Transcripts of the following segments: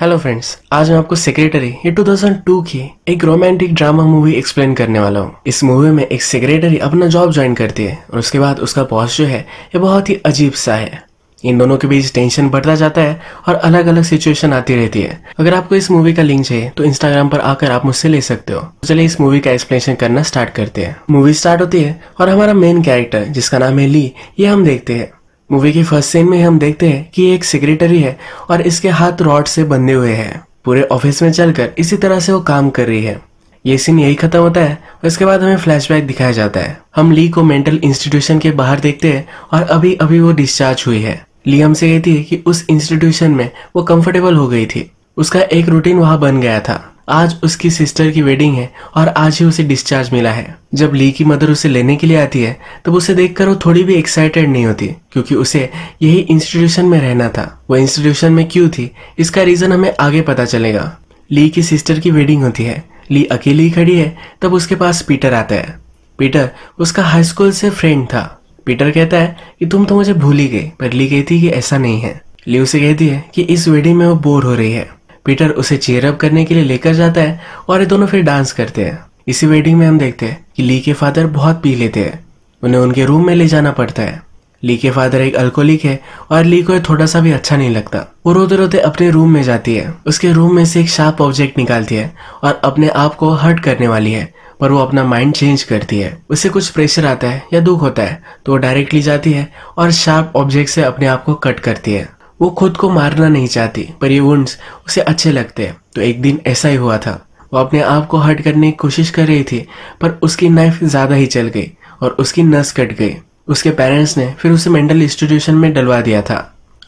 hello friends आज मैं आपको सेक्रेटरी ये 2002 की एक रोमांटिक ड्रामा मूवी एक्सप्लेन करने वाला हूँ इस मूवी में एक सेक्रेटरी अपना जॉब ज्वाइन करती है और उसके बाद उसका बॉस जो है ये बहुत ही अजीब सा है इन दोनों के बीच टेंशन बढ़ता जाता है और अलग अलग सिचुएशन आती रहती है अगर आपको इस मूवी का लिंक चाहिए तो इंस्टाग्राम पर आकर आप मुझसे ले सकते हो तो चलिए इस मूवी का एक्सप्लेनेशन करना स्टार्ट करते हैं मूवी स्टार्ट होती है और हमारा मेन कैरेक्टर जिसका नाम है ली ये हम देखते हैं मूवी के फर्स्ट सीन में हम देखते हैं कि एक सेक्रेटरी है और इसके हाथ रॉड से बंधे हुए हैं पूरे ऑफिस में चलकर इसी तरह से वो काम कर रही है ये सीन यही खत्म होता है उसके बाद हमें फ्लैशबैक दिखाया जाता है हम ली को मेंटल इंस्टीट्यूशन के बाहर देखते हैं और अभी अभी वो डिस्चार्ज हुई है ली हमसे कहती है कि उस इंस्टीट्यूशन में वो कंफर्टेबल हो गई थी उसका एक रूटीन वहाँ बन गया था आज उसकी सिस्टर की वेडिंग है और आज ही उसे डिस्चार्ज मिला है जब ली की मदर उसे लेने के लिए आती है तब उसे देखकर वो थोड़ी भी एक्साइटेड नहीं होती क्योंकि उसे यही इंस्टीट्यूशन में रहना था वह इंस्टीट्यूशन में क्यों थी इसका रीजन हमें आगे पता चलेगा ली की सिस्टर की वेडिंग होती है ली अकेली ही खड़ी है तब उसके पास पीटर आता है पीटर उसका हाई स्कूल से फ्रेंड था पीटर कहता है कि तुम तो मुझे भूल ही गई पर ली कहती कि ऐसा नहीं है ली उसे कहती है कि इस वेडिंग में वो बोर हो रही है पीटर उसे चेयर अप करने के लिए लेकर जाता है और ये दोनों फिर डांस करते हैं इसी वेडिंग में हम देखते हैं कि ली के फादर बहुत पी लेते हैं उन्हें उनके रूम में ले जाना पड़ता है ली के फादर एक अल्कोहलिक है और ली को थोड़ा सा भी अच्छा नहीं लगता वो रोते रोते अपने रूम में जाती है उसके रूम में से एक शार्प ऑब्जेक्ट निकालती है और अपने आप को हर्ट करने वाली है पर वो अपना माइंड चेंज करती है उसे कुछ प्रेशर आता है या दुख होता है तो वो डायरेक्टली जाती है और शार्प ऑब्जेक्ट से अपने आप को कट करती है वो खुद को मारना नहीं चाहती पर ये वुंड्स उसे अच्छे लगते हैं तो एक दिन ऐसा ही हुआ था वो अपने आप को हट करने की कोशिश कर रही थी पर उसकी नाइफ ज़्यादा ही चल गई और उसकी नस कट गई उसके पेरेंट्स ने फिर उसे मेंटल इंस्टीट्यूशन में डलवा दिया था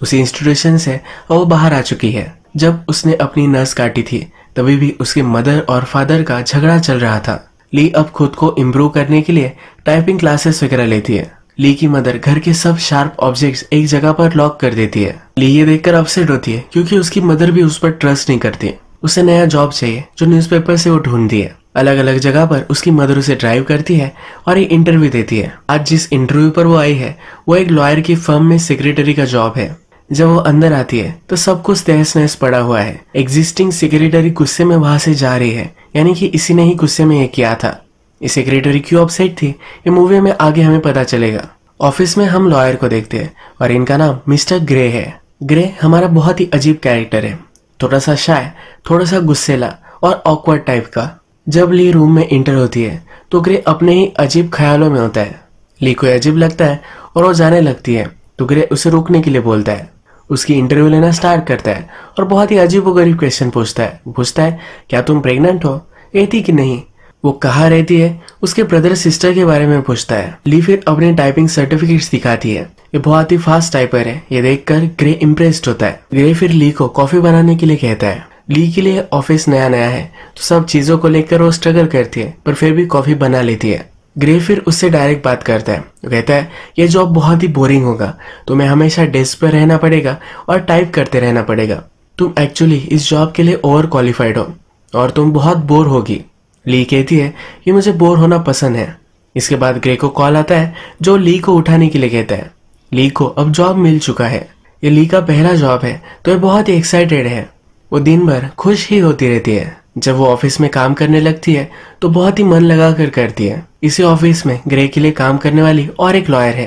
उसी इंस्टीट्यूशन से वो बाहर आ चुकी है जब उसने अपनी नस काटी थी तभी भी उसके मदर और फादर का झगड़ा चल रहा था ली अब खुद को इम्प्रूव करने के लिए टाइपिंग क्लासेस वगैरह लेती है ली की मदर घर के सब शार्प ऑब्जेक्ट्स एक जगह पर लॉक कर देती है ली ये देखकर अपसेट होती है क्योंकि उसकी मदर भी उस पर ट्रस्ट नहीं करती है उसे नया जॉब चाहिए जो न्यूज़पेपर से वो ढूंढती है अलग अलग जगह पर उसकी मदर उसे ड्राइव करती है और एक इंटरव्यू देती है आज जिस इंटरव्यू पर वो आई है वो एक लॉयर की फर्म में सेक्रेटरी का जॉब है जब वो अंदर आती है तो सब कुछ तहस नहस पड़ा हुआ है एग्जिस्टिंग सेक्रेटरी गुस्से में वहां से जा रही है यानी कि इसी ने ही गुस्से में ये किया था सेक्रेटरी क्यों अपसेट थी ये मूवी में आगे हमें पता चलेगा ऑफिस में हम लॉयर को देखते हैं और इनका नाम मिस्टर ग्रे है ग्रे हमारा बहुत ही अजीब कैरेक्टर है थोड़ा सा शाय थोड़ा सा गुस्सेला और ऑकवर्ड टाइप का जब ली रूम में इंटर होती है तो ग्रे अपने ही अजीब ख्यालों में होता है ली को अजीब लगता है और वो जाने लगती है तो ग्रे उसे रोकने के लिए बोलता है उसकी इंटरव्यू लेना स्टार्ट करता है और बहुत ही अजीब व गरीब क्वेश्चन पूछता है पूछता है क्या तुम प्रेग्नेंट हो ये थी कि नहीं वो कहाँ रहती है उसके ब्रदर सिस्टर के बारे में पूछता है ली फिर अपने टाइपिंग सर्टिफिकेट दिखाती है ये बहुत ही फास्ट टाइपर है ये देखकर ग्रे इम्प्रेस्ड होता है ग्रे फिर ली को कॉफी बनाने के लिए कहता है ली के लिए ऑफिस नया नया है तो सब चीजों को लेकर वो स्ट्रगल करती है पर फिर भी कॉफी बना लेती है ग्रे फिर उससे डायरेक्ट बात करता है कहता है ये जॉब बहुत ही बोरिंग होगा तुम्हें हमेशा डेस्क पर रहना पड़ेगा और टाइप करते रहना पड़ेगा तुम एक्चुअली इस जॉब के लिए ओवर क्वालिफाइड हो और तुम बहुत बोर होगी ली कहती है कि मुझे बोर होना पसंद है इसके बाद ग्रे को कॉल आता है जो ली को उठाने के लिए कहता है ली को अब जॉब मिल चुका है ये ली का पहला जॉब है तो ये बहुत ही एक्साइटेड है वो दिन भर खुश ही होती रहती है जब वो ऑफिस में काम करने लगती है तो बहुत ही मन लगा कर करती है इसी ऑफिस में ग्रे के लिए काम करने वाली और एक लॉयर है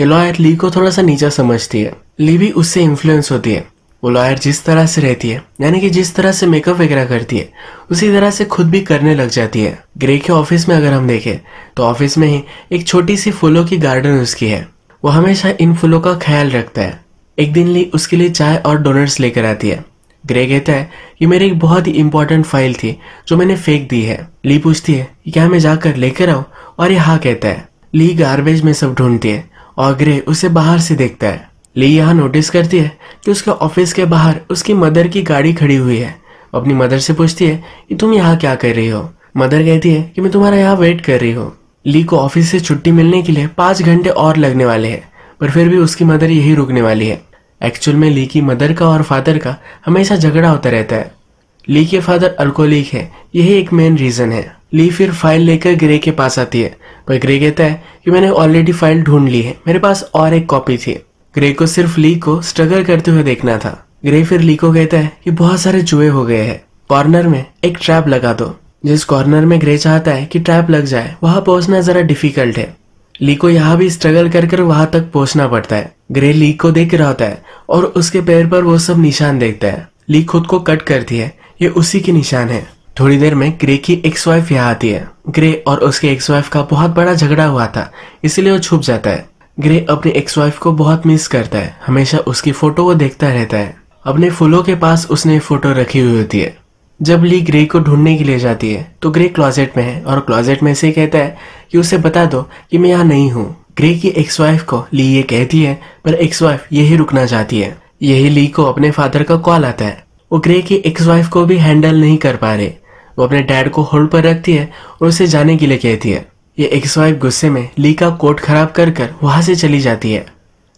ये लॉयर ली को थोड़ा सा नीचा समझती है ली भी उससे इन्फ्लुएंस होती है वो लॉयर जिस तरह से रहती है यानी कि जिस तरह से मेकअप वगैरह करती है उसी तरह से खुद भी करने लग जाती है ग्रे के ऑफिस में अगर हम देखें तो ऑफिस में ही एक छोटी सी फूलों की गार्डन उसकी है वो हमेशा इन फूलों का ख्याल रखता है एक दिन ली उसके लिए चाय और डोनट्स लेकर आती है ग्रे कहता है ये मेरी एक बहुत ही इंपॉर्टेंट फाइल थी जो मैंने फेंक दी है ली पूछती है क्या मैं जाकर लेकर आऊँ और ये हाँ कहता है ली गार्बेज में सब ढूंढती है और ग्रे उसे बाहर से देखता है ली यहाँ नोटिस करती है कि उसके ऑफिस के बाहर उसकी मदर की गाड़ी खड़ी हुई है अपनी मदर से पूछती है कि तुम यहाँ क्या कर रही हो मदर कहती है कि मैं तुम्हारा यहाँ वेट कर रही हूँ ली को ऑफिस से छुट्टी मिलने के लिए पाँच घंटे और लगने वाले हैं पर फिर भी उसकी मदर यही रुकने वाली है एक्चुअल में ली की मदर का और फादर का हमेशा झगड़ा होता रहता है ली के फादर अल्कोहलिक है यही एक मेन रीज़न है ली फिर फाइल लेकर ग्रे के पास आती है पर ग्रे कहता है कि मैंने ऑलरेडी फाइल ढूंढ ली है मेरे पास और एक कॉपी थी ग्रे को सिर्फ ली को स्ट्रगल करते हुए देखना था ग्रे फिर ली को कहता है कि बहुत सारे चूहे हो गए हैं कॉर्नर में एक ट्रैप लगा दो जिस कॉर्नर में ग्रे चाहता है कि ट्रैप लग जाए वहां पहुंचना जरा डिफिकल्ट है ली को यहाँ भी स्ट्रगल कर कर वहां तक पहुंचना पड़ता है ग्रे ली को देख रहा होता है और उसके पैर पर वो सब निशान देखता है ली खुद को कट करती है ये उसी के निशान है थोड़ी देर में ग्रे की एक्स वाइफ यहाँ आती है ग्रे और उसके एक्स वाइफ का बहुत बड़ा झगड़ा हुआ था इसलिए वो छुप जाता है ग्रे अपने एक्स वाइफ को बहुत मिस करता है हमेशा उसकी फोटो को देखता रहता है अपने फूलों के पास उसने फोटो रखी हुई होती है जब ली ग्रे को ढूंढने के लिए जाती है तो ग्रे क्लॉजेट में है और क्लॉजेट में से कहता है कि उसे बता दो कि मैं यहाँ नहीं हूँ ग्रे की एक्स वाइफ को ली ये कहती है पर एक्स वाइफ यही रुकना चाहती है यही ली को अपने फादर का कॉल आता है वो ग्रे की एक्स वाइफ को भी हैंडल नहीं कर पा रहे वो अपने डैड को होल्ड पर रखती है और उसे जाने के लिए कहती है ये एक्सवाइफ गुस्से में ली का कोट खराब कर कर वहां से चली जाती है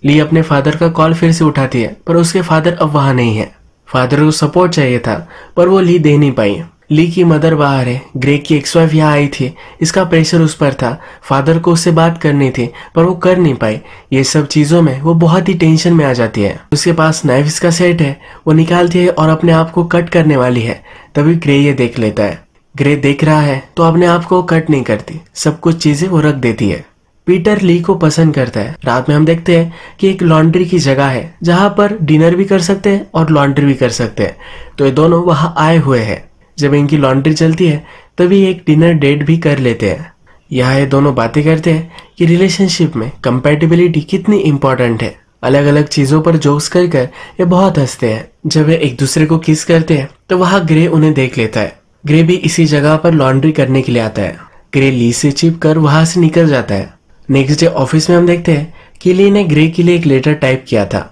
ली अपने फादर का कॉल फिर से उठाती है पर उसके फादर अब वहां नहीं है फादर को सपोर्ट चाहिए था पर वो ली दे नहीं पाई ली की मदर बाहर है ग्रेक की एक्सवाइफ यहाँ आई थी इसका प्रेशर उस पर था फादर को उससे बात करनी थी पर वो कर नहीं पाई ये सब चीज़ों में वो बहुत ही टेंशन में आ जाती है उसके पास नाइफ का सेट है वो निकालती है और अपने आप को कट करने वाली है तभी ग्रे ये देख लेता है ग्रे देख रहा है तो अपने आप को कट नहीं करती सब कुछ चीजें वो रख देती है पीटर ली को पसंद करता है रात में हम देखते हैं कि एक लॉन्ड्री की जगह है जहां पर डिनर भी कर सकते हैं और लॉन्ड्री भी कर सकते हैं तो ये दोनों वहां आए हुए हैं जब इनकी लॉन्ड्री चलती है तभी एक डिनर डेट भी कर लेते हैं यहाँ ये दोनों बातें करते हैं कि रिलेशनशिप में कंपेटेबिलिटी कितनी इम्पोर्टेंट है अलग अलग चीजों पर जोक्स कर कर ये बहुत हंसते हैं जब ये एक दूसरे को किस करते हैं तो वहाँ ग्रे उन्हें देख लेता है ग्रे भी इसी जगह पर लॉन्ड्री करने के लिए आता है ग्रे ली से चिप कर वहां से निकल जाता है नेक्स्ट डे ऑफिस में हम देखते हैं कि ली ने ग्रे के लिए एक लेटर टाइप किया था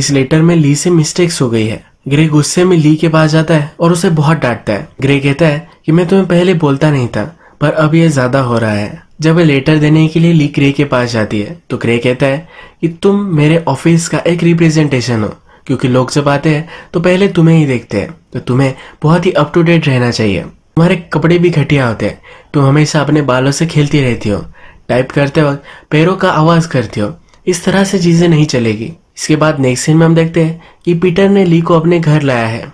इस लेटर में ली से मिस्टेक्स हो गई है ग्रे गुस्से में ली के पास जाता है और उसे बहुत डांटता है ग्रे कहता है कि मैं तुम्हें पहले बोलता नहीं था पर अब यह ज्यादा हो रहा है जब वह लेटर देने के लिए ली ग्रे के पास जाती है तो ग्रे कहता है कि तुम मेरे ऑफिस का एक रिप्रेजेंटेशन हो क्योंकि लोग जब आते हैं तो पहले तुम्हें ही देखते हैं तो तुम्हें बहुत ही अप टू डेट रहना चाहिए तुम्हारे कपड़े भी घटिया होते हैं तुम हमेशा अपने बालों से खेलती रहती हो टाइप करते वक्त पैरों का आवाज़ करती हो इस तरह से चीज़ें नहीं चलेगी इसके बाद नेक्स्ट सीन में हम देखते हैं कि पीटर ने ली को अपने घर लाया है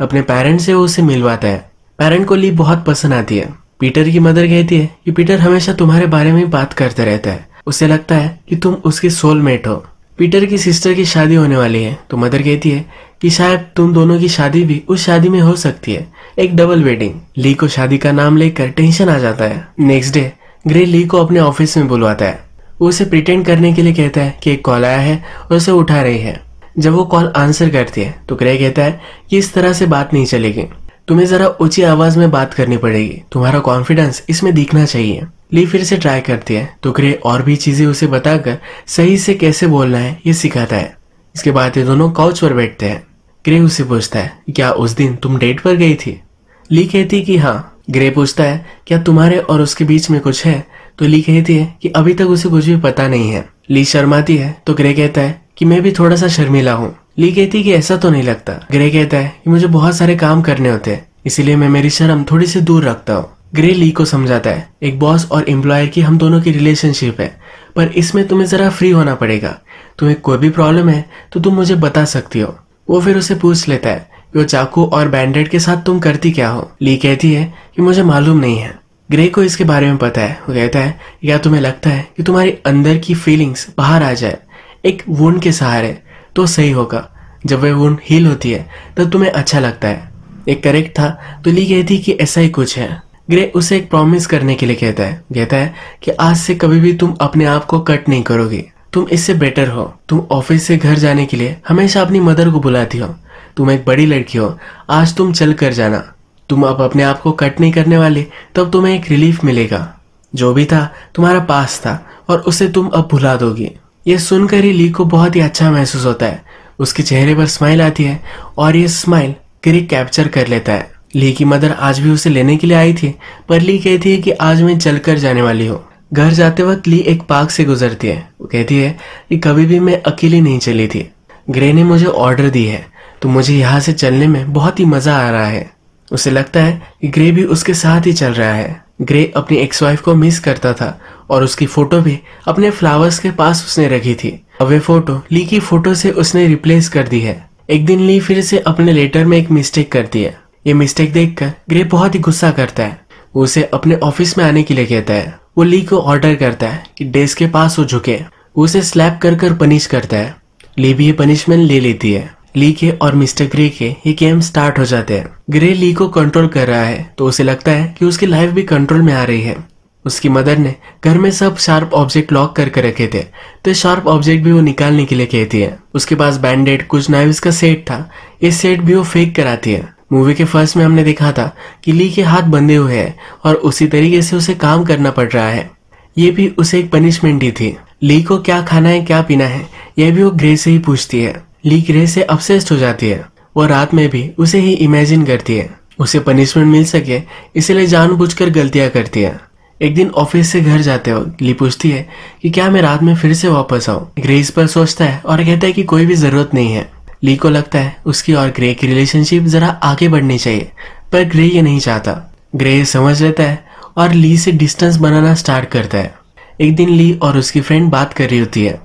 अपने पेरेंट से वो उसे मिलवाता है पेरेंट को ली बहुत पसंद आती है पीटर की मदर कहती है कि पीटर हमेशा तुम्हारे बारे में बात करते रहता है उसे लगता है कि तुम उसकी सोलमेट हो पीटर की सिस्टर की शादी होने वाली है तो मदर कहती है कि शायद तुम दोनों की शादी भी उस शादी में हो सकती है एक डबल वेडिंग ली को शादी का नाम लेकर टेंशन आ जाता है नेक्स्ट डे ग्रे ली को अपने ऑफिस में बुलवाता है वो उसे प्रिटेंड करने के लिए कहता है कि एक कॉल आया है और उसे उठा रही है जब वो कॉल आंसर करती है तो ग्रे कहता है कि इस तरह से बात नहीं चलेगी तुम्हें जरा ऊंची आवाज में बात करनी पड़ेगी तुम्हारा कॉन्फिडेंस इसमें दिखना चाहिए ली फिर से ट्राई करती है तो ग्रे और भी चीजें उसे बताकर सही से कैसे बोलना है ये सिखाता है इसके बाद ये दोनों काउच पर बैठते हैं ग्रे उसे पूछता है क्या उस दिन तुम डेट पर गई थी ली कहती कि हाँ ग्रे पूछता है क्या तुम्हारे और उसके बीच में कुछ है तो ली कहती है कि अभी तक उसे कुछ भी पता नहीं है ली शर्माती है तो ग्रे कहता है कि मैं भी थोड़ा सा शर्मिला हूँ ली कहती कि ऐसा तो नहीं लगता ग्रे कहता है कि मुझे बहुत सारे काम करने होते हैं इसीलिए मैं मेरी शर्म थोड़ी सी दूर रखता हूँ ग्रे ली को समझाता है एक बॉस और एम्प्लॉयर की हम दोनों की रिलेशनशिप है पर इसमें तुम्हें ज़रा फ्री होना पड़ेगा तुम्हें कोई भी प्रॉब्लम है तो तुम मुझे बता सकती हो वो फिर उसे पूछ लेता है कि वो चाकू और बैंडेड के साथ तुम करती क्या हो ली कहती है कि मुझे मालूम नहीं है ग्रे को इसके बारे में पता है वो कहता है या तुम्हें लगता है कि तुम्हारी अंदर की फीलिंग्स बाहर आ जाए एक वन के सहारे तो सही होगा जब वह वन हील होती है तब तुम्हें अच्छा लगता है एक करेक्ट था तो ली कहती कि ऐसा ही कुछ है ग्रे उसे एक प्रॉमिस करने के लिए कहता है कहता है कि आज से कभी भी तुम अपने आप को कट नहीं करोगे तुम इससे बेटर हो तुम ऑफिस से घर जाने के लिए हमेशा अपनी मदर को बुलाती हो तुम एक बड़ी लड़की हो आज तुम चल कर जाना तुम अब अपने आप को कट नहीं करने वाले तब तुम्हें एक रिलीफ मिलेगा जो भी था तुम्हारा पास था और उसे तुम अब भुला दोगे ये सुनकर ही ली को बहुत ही अच्छा महसूस होता है उसके चेहरे पर स्माइल आती है और ये स्माइल ग्रे कैप्चर कर लेता है ली की मदर आज भी उसे लेने के लिए आई थी पर ली कहती है कि आज मैं चलकर जाने वाली हूँ घर जाते वक्त ली एक पार्क से गुजरती है वो कहती है कि कभी भी मैं अकेली नहीं चली थी ग्रे ने मुझे ऑर्डर दी है तो मुझे यहाँ से चलने में बहुत ही मजा आ रहा है उसे लगता है कि ग्रे भी उसके साथ ही चल रहा है ग्रे अपनी एक्स वाइफ को मिस करता था और उसकी फोटो भी अपने फ्लावर्स के पास उसने रखी थी अब वे फोटो ली की फोटो से उसने रिप्लेस कर दी है एक दिन ली फिर से अपने लेटर में एक मिस्टेक करती है ये मिस्टेक देखकर ग्रे बहुत ही गुस्सा करता है वो उसे अपने ऑफिस में आने के लिए कहता है वो ली को ऑर्डर करता है कि डेस्क के पास हो झुके उसे स्लैप कर कर पनिश करता है ली भी ये पनिशमेंट ले लेती है ली के और मिस्टर ग्रे के ये गेम स्टार्ट हो जाते हैं ग्रे ली को कंट्रोल कर रहा है तो उसे लगता है कि उसकी लाइफ भी कंट्रोल में आ रही है उसकी मदर ने घर में सब शार्प ऑब्जेक्ट लॉक करके रखे थे तो शार्प ऑब्जेक्ट भी वो निकालने के लिए कहती है उसके पास बैंडेड कुछ नाइव का सेट था ये सेट भी वो फेक कराती है मूवी के फर्स्ट में हमने देखा था कि ली के हाथ बंधे हुए हैं और उसी तरीके से उसे काम करना पड़ रहा है ये भी उसे एक पनिशमेंट ही थी ली को क्या खाना है क्या पीना है यह भी वो ग्रे से ही पूछती है ली ग्रे से अपसेस्ड हो जाती है वो रात में भी उसे ही इमेजिन करती है उसे पनिशमेंट मिल सके इसलिए जानबूझकर गलतियां करती है एक दिन ऑफिस से घर जाते हो ली पूछती है कि क्या मैं रात में फिर से वापस आऊँ ग्रेस पर सोचता है और कहता है कि कोई भी जरूरत नहीं है ली को लगता है उसकी और ग्रे की रिलेशनशिप जरा आगे बढ़नी चाहिए पर ग्रे ये नहीं चाहता ग्रे समझ लेता है और ली से डिस्टेंस बनाना स्टार्ट करता है एक दिन ली और उसकी फ्रेंड बात कर रही होती है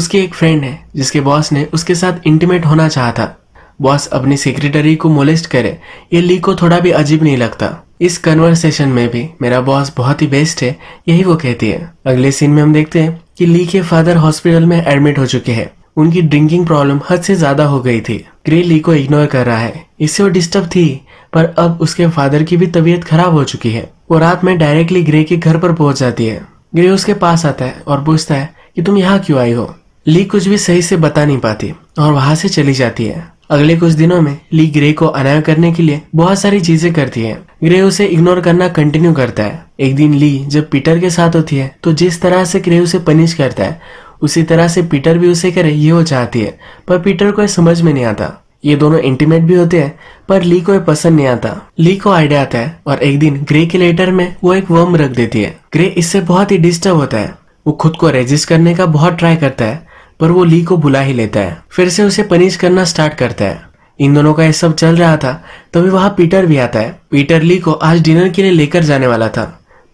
उसकी एक फ्रेंड है जिसके बॉस ने उसके साथ इंटीमेट होना चाहा था बॉस अपनी सेक्रेटरी को मोलेस्ट करे ये ली को थोड़ा भी अजीब नहीं लगता इस कन्वर्सेशन में भी मेरा बॉस बहुत ही बेस्ट है यही वो कहती है अगले सीन में हम देखते हैं कि ली के फादर हॉस्पिटल में एडमिट हो चुके हैं उनकी ड्रिंकिंग प्रॉब्लम हद से ज्यादा हो गई थी ग्रे ली को इग्नोर कर रहा है इससे वो डिस्टर्ब थी पर अब उसके फादर की भी तबीयत खराब हो चुकी है वो रात में डायरेक्टली ग्रे के घर पर पहुंच जाती है ग्रे उसके पास आता है और पूछता है कि तुम यहाँ क्यों आई हो ली कुछ भी सही से बता नहीं पाती और वहां से चली जाती है अगले कुछ दिनों में ली ग्रे को अनाय करने के लिए बहुत सारी चीजें करती है ग्रे उसे इग्नोर करना कंटिन्यू करता है एक दिन ली जब पीटर के साथ होती है तो जिस तरह से ग्रे उसे पनिश करता है उसी तरह से पीटर भी उसे करे ये वो चाहती है पर पीटर को समझ में नहीं आता ये दोनों इंटीमेट भी होते हैं पर ली को पसंद नहीं आता ली को आइडिया आता है और एक दिन ग्रे के लेटर में वो एक वर्म रख देती है ग्रे इससे बहुत ही डिस्टर्ब होता है वो खुद को रेजिस्ट करने का बहुत ट्राई करता है पर वो ली को बुला ही लेता है फिर से उसे पनिश करना स्टार्ट करता है इन दोनों का यह सब चल रहा था तभी वहाँ पीटर भी आता है पीटर ली को आज डिनर के लिए लेकर जाने वाला था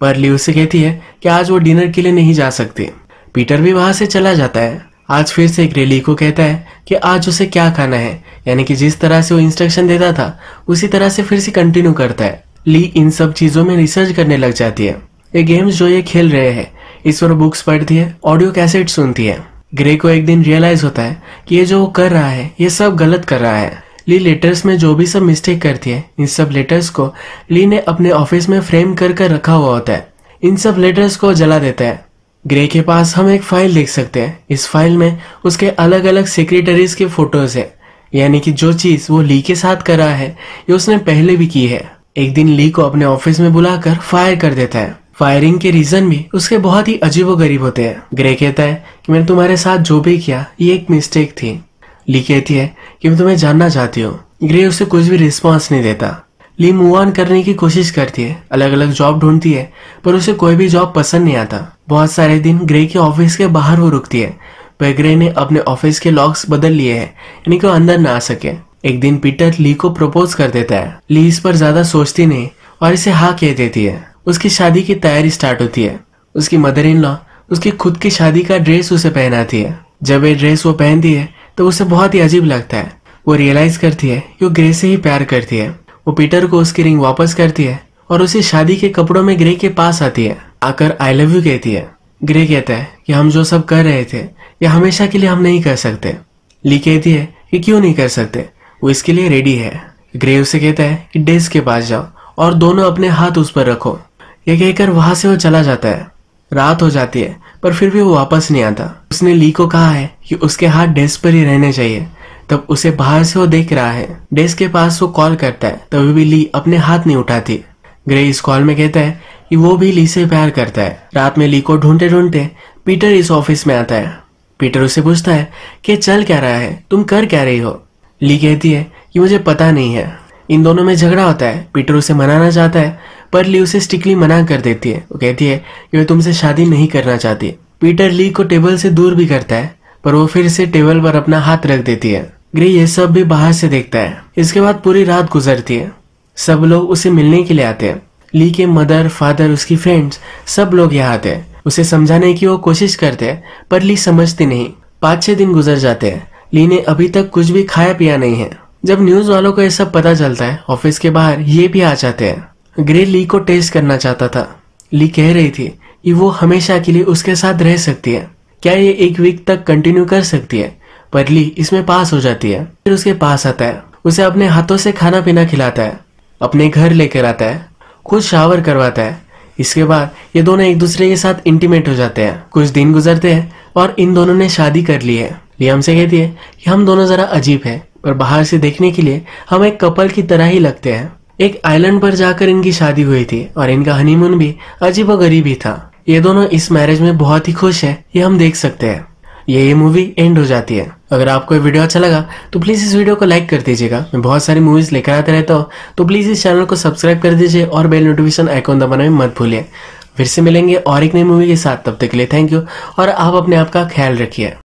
पर ली उसे कहती है कि आज वो डिनर के लिए नहीं जा सकती पीटर भी वहां से चला जाता है आज फिर से ग्रेली को कहता है कि आज उसे क्या खाना है यानी कि जिस तरह से वो इंस्ट्रक्शन देता था उसी तरह से फिर से कंटिन्यू करता है ली इन सब चीजों में रिसर्च करने लग जाती है ये गेम्स जो ये खेल रहे हैं इस पर बुक्स पढ़ती है ऑडियो कैसेट सुनती है ग्रे को एक दिन रियलाइज होता है कि ये जो वो कर रहा है ये सब गलत कर रहा है ली लेटर्स में जो भी सब मिस्टेक करती है इन सब लेटर्स को ली ने अपने ऑफिस में फ्रेम कर कर रखा हुआ होता है इन सब लेटर्स को जला देता है ग्रे के पास हम एक फाइल देख सकते हैं इस फाइल में उसके अलग अलग सेक्रेटरीज के फोटोज है यानी कि जो चीज वो ली के साथ करा है ये उसने पहले भी की है एक दिन ली को अपने ऑफिस में बुलाकर फायर कर देता है फायरिंग के रीजन भी उसके बहुत ही अजीबो गरीब होते हैं ग्रे कहता है कि मैंने तुम्हारे साथ जो भी किया ये एक मिस्टेक थी ली कहती है कि मैं तुम्हें जानना चाहती हूँ ग्रे उसे कुछ भी रिस्पॉन्स नहीं देता ली मूव ऑन करने की कोशिश करती है अलग अलग जॉब ढूंढती है पर उसे कोई भी जॉब पसंद नहीं आता बहुत सारे दिन ग्रे के ऑफिस के बाहर वो रुकती है पर ग्रे ने अपने ऑफिस के लॉक्स बदल लिए हैं यानी कि वो अंदर ना आ सके एक दिन पीटर ली को प्रपोज कर देता है ली इस पर ज्यादा सोचती नहीं और इसे हा कह देती है उसकी शादी की तैयारी स्टार्ट होती है उसकी मदर इन लॉ उसकी खुद की शादी का ड्रेस उसे पहनाती है जब ये ड्रेस वो पहनती है तो उसे बहुत ही अजीब लगता है वो रियलाइज करती है कि वो ग्रे से ही प्यार करती है वो पीटर को उसकी रिंग वापस करती है और उसे शादी के कपड़ों में ग्रे के पास आती है आकर आई लव यू कहती है ग्रे कहता है कि हम जो सब कर रहे थे यह हमेशा के लिए हम नहीं कर सकते ली कहती है कि क्यों नहीं कर सकते वो इसके लिए रेडी है ग्रे उसे कहता है कि डेस्क के पास जाओ और दोनों अपने हाथ उस पर रखो यह कहकर वहां से वो चला जाता है रात हो जाती है पर फिर भी वो वापस नहीं आता उसने ली को कहा है कि उसके हाथ डेस्क पर ही रहने चाहिए तब उसे बाहर से वो देख रहा है डेस्क के पास वो कॉल करता है तभी भी ली अपने हाथ नहीं उठाती ग्रे इस कॉल में कहता है कि वो भी ली से प्यार करता है रात में ली को ढूंढते ढूंढते पीटर इस ऑफिस में आता है पीटर उसे पूछता है कि चल क्या रहा है तुम कर क्या रही हो ली कहती है कि मुझे पता नहीं है इन दोनों में झगड़ा होता है पीटर उसे मनाना चाहता है पर ली उसे स्टिकली मना कर देती है वो कहती है कि वह तुमसे शादी नहीं करना चाहती पीटर ली को टेबल से दूर भी करता है पर वो फिर से टेबल पर अपना हाथ रख देती है ग्रे ये सब भी बाहर से देखता है इसके बाद पूरी रात गुजरती है सब लोग उसे मिलने के लिए आते हैं ली के मदर फादर उसकी फ्रेंड्स सब लोग यहाँ आते हैं उसे समझाने की वो कोशिश करते हैं पर ली समझती नहीं पाँच छह दिन गुजर जाते हैं ली ने अभी तक कुछ भी खाया पिया नहीं है जब न्यूज वालों को यह सब पता चलता है ऑफिस के बाहर ये भी आ जाते हैं ग्रे ली को टेस्ट करना चाहता था ली कह रही थी कि वो हमेशा के लिए उसके साथ रह सकती है क्या ये एक वीक तक कंटिन्यू कर सकती है परली इसमें पास हो जाती है फिर उसके पास आता है उसे अपने हाथों से खाना पीना खिलाता है अपने घर लेकर आता है खुद शावर करवाता है इसके बाद ये दोनों एक दूसरे के साथ इंटीमेट हो जाते हैं कुछ दिन गुजरते हैं और इन दोनों ने शादी कर ली है लियाम से कहती है कि हम दोनों जरा अजीब है पर बाहर से देखने के लिए हम एक कपल की तरह ही लगते हैं एक आइलैंड पर जाकर इनकी शादी हुई थी और इनका हनीमून भी अजीब और गरीब ही था ये दोनों इस मैरिज में बहुत ही खुश है ये हम देख सकते हैं यही मूवी एंड हो जाती है अगर आपको ये वीडियो अच्छा लगा तो प्लीज़ इस वीडियो को लाइक कर दीजिएगा मैं बहुत सारी मूवीज़ लेकर आते रहता हूँ तो प्लीज़ इस चैनल को सब्सक्राइब कर दीजिए और बेल नोटिफिकेशन आइकॉन दबाना में मत भूलिए फिर से मिलेंगे और एक नई मूवी के साथ तब तक के लिए थैंक यू और आप अपने आप का ख्याल रखिए